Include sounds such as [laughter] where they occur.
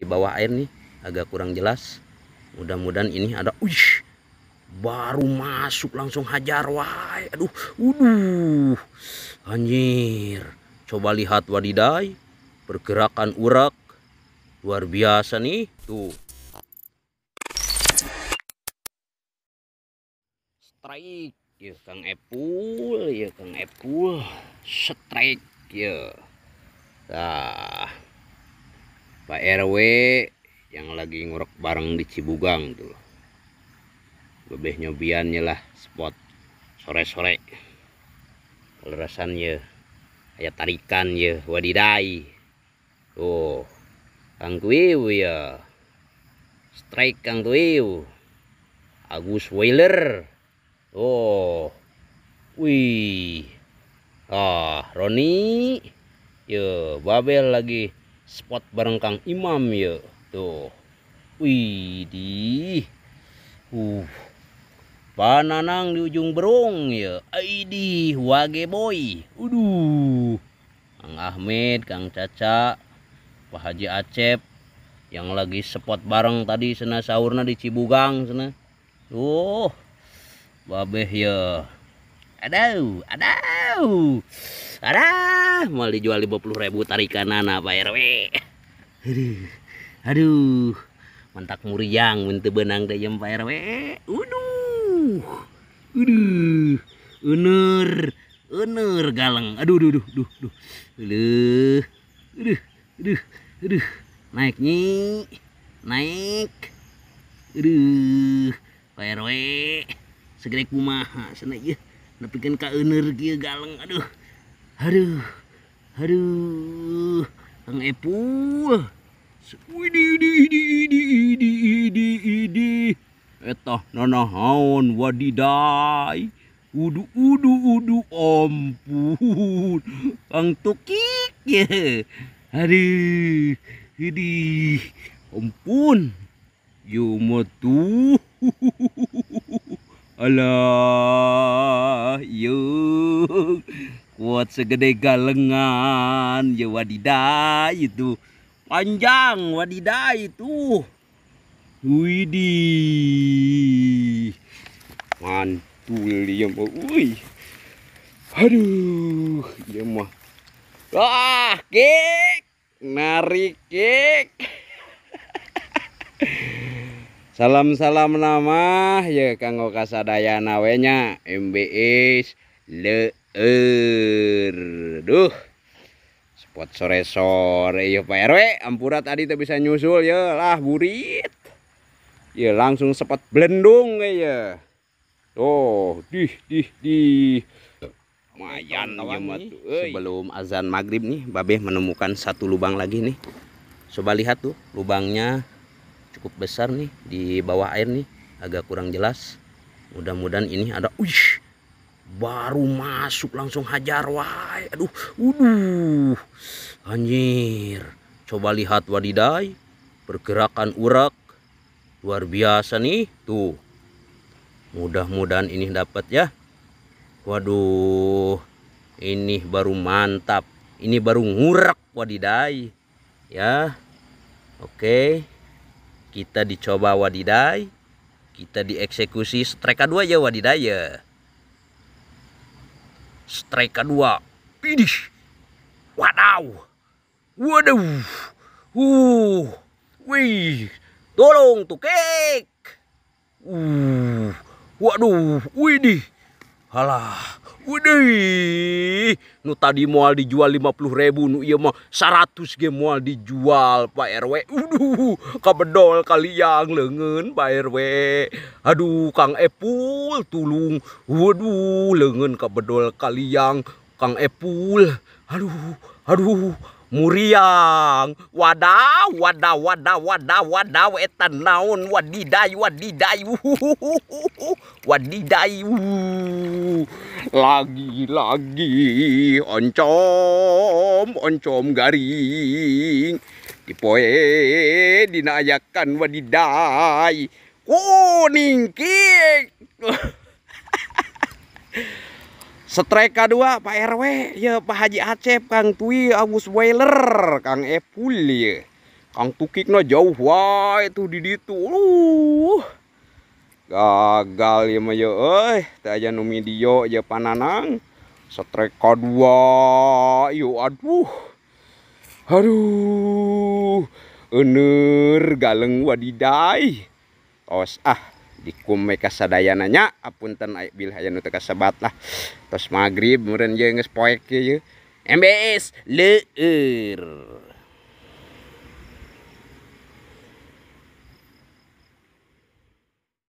di bawah air nih agak kurang jelas mudah-mudahan ini ada uish baru masuk langsung hajar wah aduh uduh anjir coba lihat wadidai pergerakan urak luar biasa nih tuh strike ya Kang Epul ya Kang Epul strike ya nah Pak RW yang lagi ngorok bareng di Cibugang tuh lebih nyobiannya lah spot sore-sore kelerasannya, ya ayat tarikan ya wadidai oh kang kuiu ya strike kang kuiu Agus Weiler oh wih ah Roni ya Babel lagi spot bareng Kang Imam ya tuh widih uh pananang di ujung berung ya Aidih, wage boy uduh Kang Ahmed Kang Caca Pak Haji Acep yang lagi spot bareng tadi sena sahurna di Cibugang sana tuh babeh ya aduh aduh aduh mau dijual lima puluh ribu tarikan anak pak rw aduh aduh mantak muriang untuk benang dayem ya, pak rw aduh aduh unur unur galeng aduh aduh aduh aduh aduh aduh aduh aduh aduh naik nih naik aduh Pak RW segera kumaha sana ya tapi kan kak ener galeng aduh aduh aduh Kang epu Widi idi idi idi idi idi idi Etah eh, nanahawan wadidai Udu udu udu ampun Kang Tukik ya Aduh Widi. Ampun Yo matuh [laughs] Allah yuk kuat segede galengan ya wadidah itu panjang wadidah itu widih mantul dia mau. wih aduh dia mah Wah, kek narik kek [laughs] salam-salam nama ya kanggo kasadayana nya MBS Leer. duh spot sore-sore yuk ya, Pak RW ampurat tadi tuh bisa nyusul ya lah burit ya langsung sepot blendung ya, ya tuh dih dih dih lumayan ya, sebelum azan maghrib nih Babeh menemukan satu lubang lagi nih coba lihat tuh lubangnya cukup besar nih di bawah air nih agak kurang jelas mudah-mudahan ini ada uish baru masuk langsung hajar wah aduh uduh anjir coba lihat wadidai pergerakan urak luar biasa nih tuh mudah-mudahan ini dapat ya waduh ini baru mantap ini baru ngurak wadidai ya oke okay kita dicoba wadidai kita dieksekusi strike dua ya wadidai ya strike kedua Idih. Wadaw. Waduh. Uh. Wih. Tolong tuh kek. Uh. Waduh. Widih. Halah. Wih, nu tadi mual dijual lima puluh ribu, nu iya mah seratus ge mual dijual Pak RW. Uduh, kabedol kalian lengen Pak RW. Aduh, Kang Epul tulung. Waduh, lengen kabedol kalian Kang Epul. Aduh, aduh, muriang Wadah, wadah, wadah, wadah, wadah. Wetan naon wadidai, wadidai, wadidai lagi-lagi oncom oncom garing poe dinayakan wadidai kuning kik [laughs] setreka dua Pak RW ya Pak Haji Acep Kang Tui Agus Boiler Kang Epul ya Kang Tukik no jauh wah itu di ditu uh gagal ya mah euy teh aja nu midio aja pananang setrika dua yuk aduh aduh ener galeng wadidai tos ah dikum mereka sadayananya apunten aik bil hayanu teu kasebat lah tos magrib meureun ge geus poek ye MBS leur